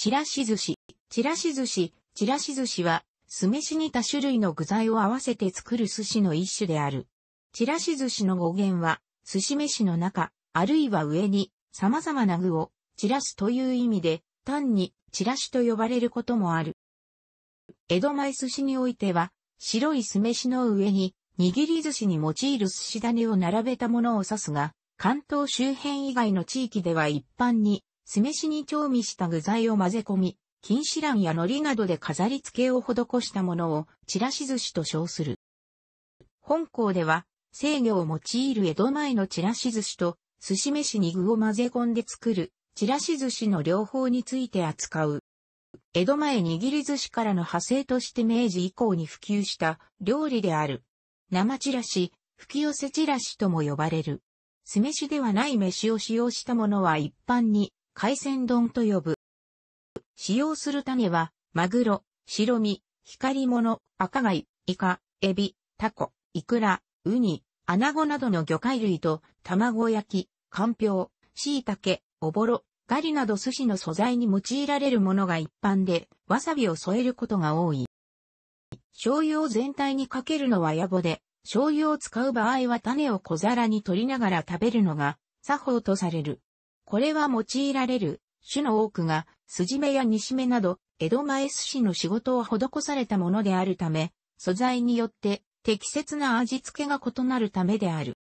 ちらし寿司。ちらし寿司。ちらし寿司は、酢飯に多種類の具材を合わせて作る寿司の一種である。ちらし寿司の語源は、寿司飯の中、あるいは上に、様々な具を、散らすという意味で、単に、チラシと呼ばれることもある。江戸前寿司においては、白い酢飯の上に、握り寿司に用いる寿司種を並べたものを指すが、関東周辺以外の地域では一般に、酢飯に調味した具材を混ぜ込み、金糸卵や海苔などで飾り付けを施したものを、ちらし寿司と称する。本校では、制御を用いる江戸前のちらし寿司と、寿司飯に具を混ぜ込んで作る、ちらし寿司の両方について扱う。江戸前握り寿司からの派生として明治以降に普及した料理である。生ちらし、吹き寄せちらしとも呼ばれる。酢飯ではない飯を使用したものは一般に海鮮丼と呼ぶ。使用する種は、マグロ、白身、光物、赤貝、イカ、エビ、タコ、イクラ、ウニ、アナゴなどの魚介類と、卵焼き、かんぴょう、たけ、おぼろ、ガリなど寿司の素材に用いられるものが一般で、わさびを添えることが多い。醤油を全体にかけるのは野暮で、醤油を使う場合は種を小皿に取りながら食べるのが作法とされる。これは用いられる種の多くが、筋目や西目など、江戸前寿司の仕事を施されたものであるため、素材によって適切な味付けが異なるためである。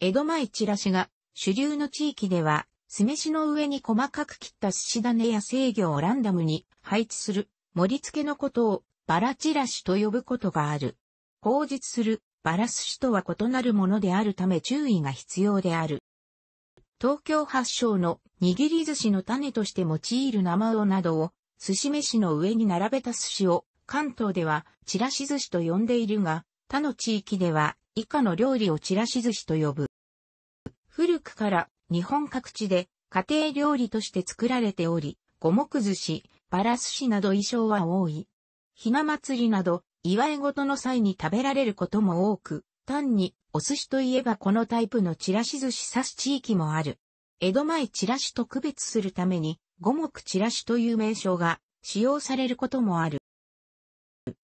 江戸前チラシが主流の地域では、酢飯の上に細かく切った寿司種や制御をランダムに配置する盛り付けのことをバラチラシと呼ぶことがある。口実するバラ寿司とは異なるものであるため注意が必要である。東京発祥の握り寿司の種として用いる生魚などを寿司飯の上に並べた寿司を関東ではちらし寿司と呼んでいるが、他の地域では以下の料理をちらし寿司と呼ぶ。古くから日本各地で家庭料理として作られており、五目寿司、バラ寿司など衣装は多い。ひな祭りなど祝い事の際に食べられることも多く、単に、お寿司といえばこのタイプのチラシ寿司刺す地域もある。江戸前チラシと区別するために、五目チラシという名称が使用されることもある。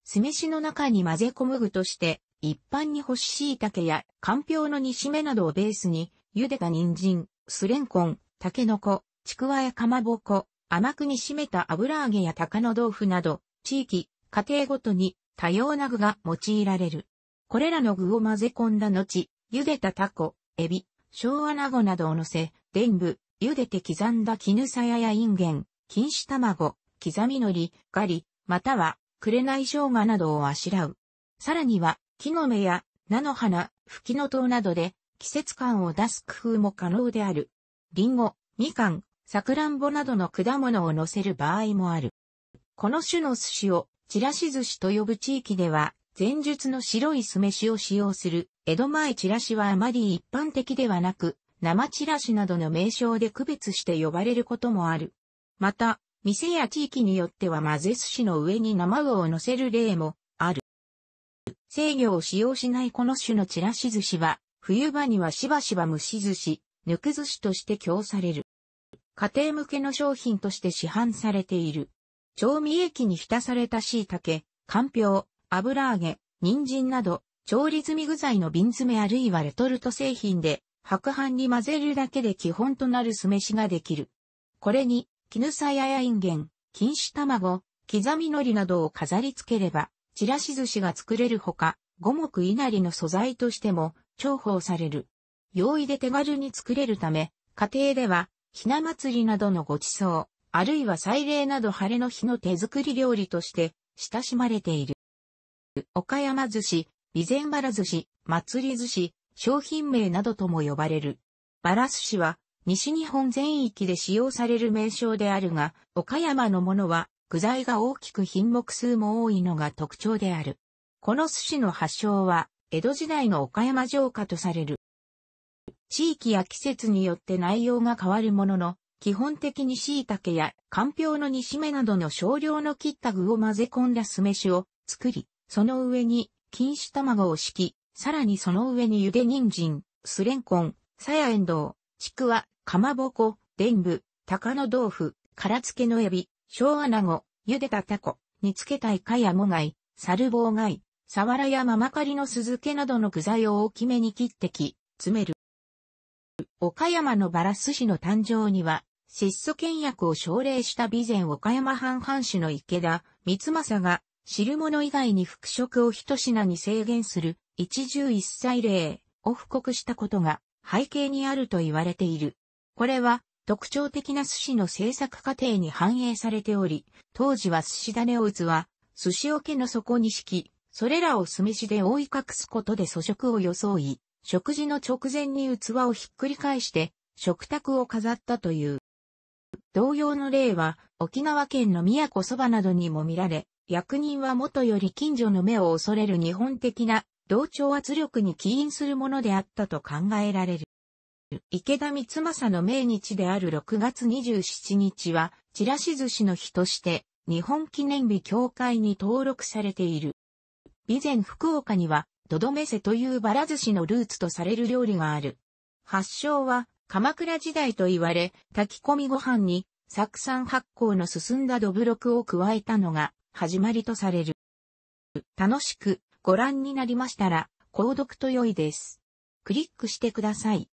酢飯の中に混ぜ込む具として、一般に干し椎茸や、かんぴょうの煮しめなどをベースに、茹でた人参、酢レンコン、タケノコ、ちくわやかまぼこ、甘く煮しめた油揚げや鷹の豆腐など、地域、家庭ごとに多様な具が用いられる。これらの具を混ぜ込んだ後、茹でたタコ、エビ、昭和ナゴなどを乗せ、伝部、茹でて刻んだ絹さややインゲン、錦糸卵、刻み海苔、ガリ、または、紅生姜などをあしらう。さらには、木の芽や、菜の花、吹きの塔などで、季節感を出す工夫も可能である。リンゴ、みかん、さくらんぼなどの果物を乗せる場合もある。この種の寿司を、ちらし寿司と呼ぶ地域では、前述の白い酢飯を使用する江戸前チラシはあまり一般的ではなく、生チラシなどの名称で区別して呼ばれることもある。また、店や地域によっては混ぜ寿司の上に生魚を乗せる例もある。制御を使用しないこの種のチラシ寿司は、冬場にはしばしば蒸し寿司、抜く寿司として供される。家庭向けの商品として市販されている。調味液に浸された椎茸、かんぴょう、油揚げ、人参など、調理済み具材の瓶詰あるいはレトルト製品で、白飯に混ぜるだけで基本となる酢飯ができる。これに、絹さややいんげん、錦糸卵、刻み海苔などを飾り付ければ、ちらし寿司が作れるほか、五目稲荷の素材としても重宝される。容易で手軽に作れるため、家庭では、ひな祭りなどのごちそう、あるいは祭礼など晴れの日の手作り料理として親しまれている。岡山寿司、備前原寿司、祭り寿司、商品名などとも呼ばれる。バラ寿司は、西日本全域で使用される名称であるが、岡山のものは、具材が大きく品目数も多いのが特徴である。この寿司の発祥は、江戸時代の岡山城下とされる。地域や季節によって内容が変わるものの、基本的に椎茸や、かんぴょうの煮しめなどの少量の切った具を混ぜ込んだ酢飯を作り、その上に、錦糸卵を敷き、さらにその上に茹で人参、スレンコン、さやエンドウ、ちくわ、かまぼこ、でんぶ、の豆腐、から漬けのエビ、小穴子、茹でたタコ、煮つけたイカやもがい、サルボウガイ、サワラやママカリの酢漬けなどの具材を大きめに切ってき、詰める。岡山のバラ寿司の誕生には、質素倹約を奨励した備前岡山藩藩主の池田、三政が汁物以外に服食を一品に制限する一汁一菜例を布告したことが背景にあると言われている。これは特徴的な寿司の製作過程に反映されており、当時は寿司種を器、寿司桶の底に敷き、それらを酢飯で覆い隠すことで素食を装い、食事の直前に器をひっくり返して食卓を飾ったという。同様の例は沖縄県の宮古そばなどにも見られ、役人は元より近所の目を恐れる日本的な同調圧力に起因するものであったと考えられる。池田光政の命日である6月27日は、チラシ寿司の日として、日本記念日協会に登録されている。以前福岡には、どどめせというばら寿司のルーツとされる料理がある。発祥は、鎌倉時代と言われ、炊き込みご飯に、酢酸発酵の進んだどぶろくを加えたのが、始まりとされる。楽しくご覧になりましたら、購読と良いです。クリックしてください。